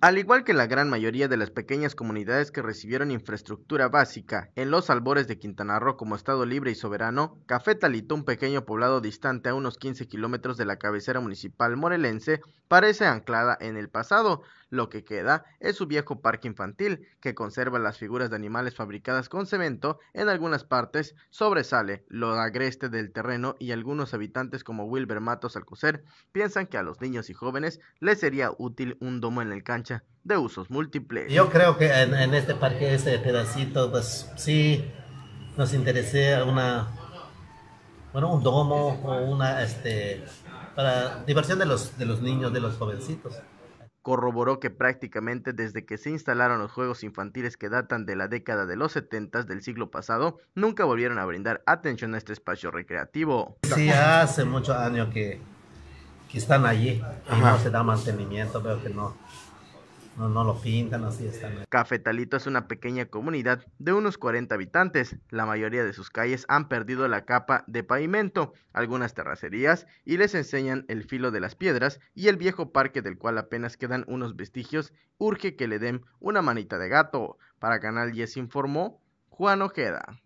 Al igual que la gran mayoría de las pequeñas comunidades que recibieron infraestructura básica en los albores de Quintana Roo como Estado libre y soberano, Talito, un pequeño poblado distante a unos 15 kilómetros de la cabecera municipal morelense, parece anclada en el pasado. Lo que queda es su viejo parque infantil, que conserva las figuras de animales fabricadas con cemento. En algunas partes sobresale lo agreste del terreno y algunos habitantes como Wilber Matos Alcocer piensan que a los niños y jóvenes les sería útil un domo en el cancha de usos múltiples. Yo creo que en, este parque, este pedacito, pues sí nos interesa una, bueno, un domo o una, este, para diversión de los, de los niños, de los jovencitos. Corroboró que prácticamente desde que se instalaron los juegos infantiles que datan de la década de los 70 del siglo pasado, nunca volvieron a brindar atención a este espacio recreativo. Sí, hace muchos años que, que están allí y no se da mantenimiento, pero que no, no, no lo pintan así. Están... Cafetalito es una pequeña comunidad de unos 40 habitantes. La mayoría de sus calles han perdido la capa de pavimento, algunas terracerías y les enseñan el filo de las piedras y el viejo parque del cual apenas quedan unos vestigios. Urge que le den una manita de gato. Para Canal 10 informó Juan Ojeda.